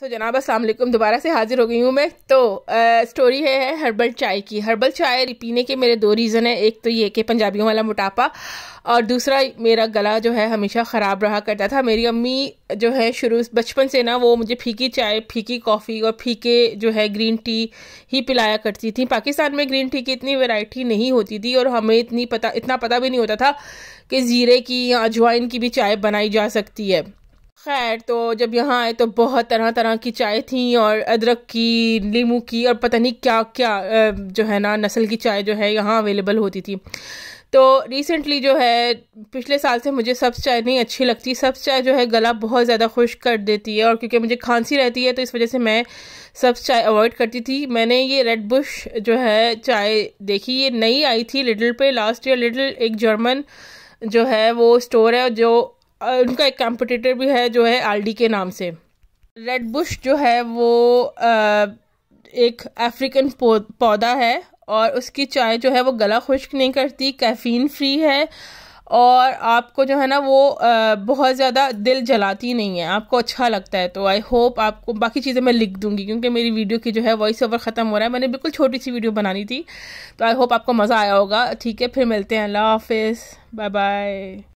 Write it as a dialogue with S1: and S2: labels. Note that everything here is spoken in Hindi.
S1: तो जनाब असलम दोबारा से हाज़िर हो गई हूँ मैं तो आ, स्टोरी है, है हर्बल चाय की हर्बल चाय पीने के मेरे दो रीज़न है एक तो ये कि पंजाबियों वाला मोटापा और दूसरा मेरा गला जो है हमेशा ख़राब रहा करता था मेरी अम्मी जो है शुरू बचपन से ना वो मुझे फीकी चाय फीकी कॉफ़ी और फीके जो है ग्रीन टी ही पिलाया करती थी पाकिस्तान में ग्रीन टी की इतनी वेराइटी नहीं होती थी और हमें इतनी पता इतना पता भी नहीं होता था कि ज़ीरे की या अजवाइन की भी चाय बनाई जा सकती है खैर तो जब यहाँ आए तो बहुत तरह तरह की चाय थी और अदरक की नींबू की और पता नहीं क्या क्या जो है ना नस्ल की चाय जो है यहाँ अवेलेबल होती थी तो रिसेंटली जो है पिछले साल से मुझे सब्ज़ चाय नहीं अच्छी लगती सब्ज़ चाय जो है गला बहुत ज़्यादा खुश कर देती है और क्योंकि मुझे खांसी रहती है तो इस वजह से मैं सब्ज़ चाय अवॉइड करती थी मैंने ये रेड बुश जो है चाय देखी ये नई आई थी लिटिल पे लास्ट ईयर लिटिल एक जर्मन जो है वो स्टोर है जो उनका एक कंपटीटर भी है जो है आल्डी के नाम से रेड बुश जो है वो आ, एक अफ्रीकन पौधा है और उसकी चाय जो है वो गला खुश्क नहीं करती कैफीन फ्री है और आपको जो है ना वो बहुत ज़्यादा दिल जलाती नहीं है आपको अच्छा लगता है तो आई होप आपको बाकी चीज़ें मैं लिख दूंगी क्योंकि मेरी वीडियो की जो है वॉइस ओवर ख़त्म हो रहा है मैंने बिल्कुल छोटी सी वीडियो बनानी थी तो आई होप आपको मज़ा आया होगा ठीक है फिर मिलते हैं अल्लाह हाफ़ बाय बाय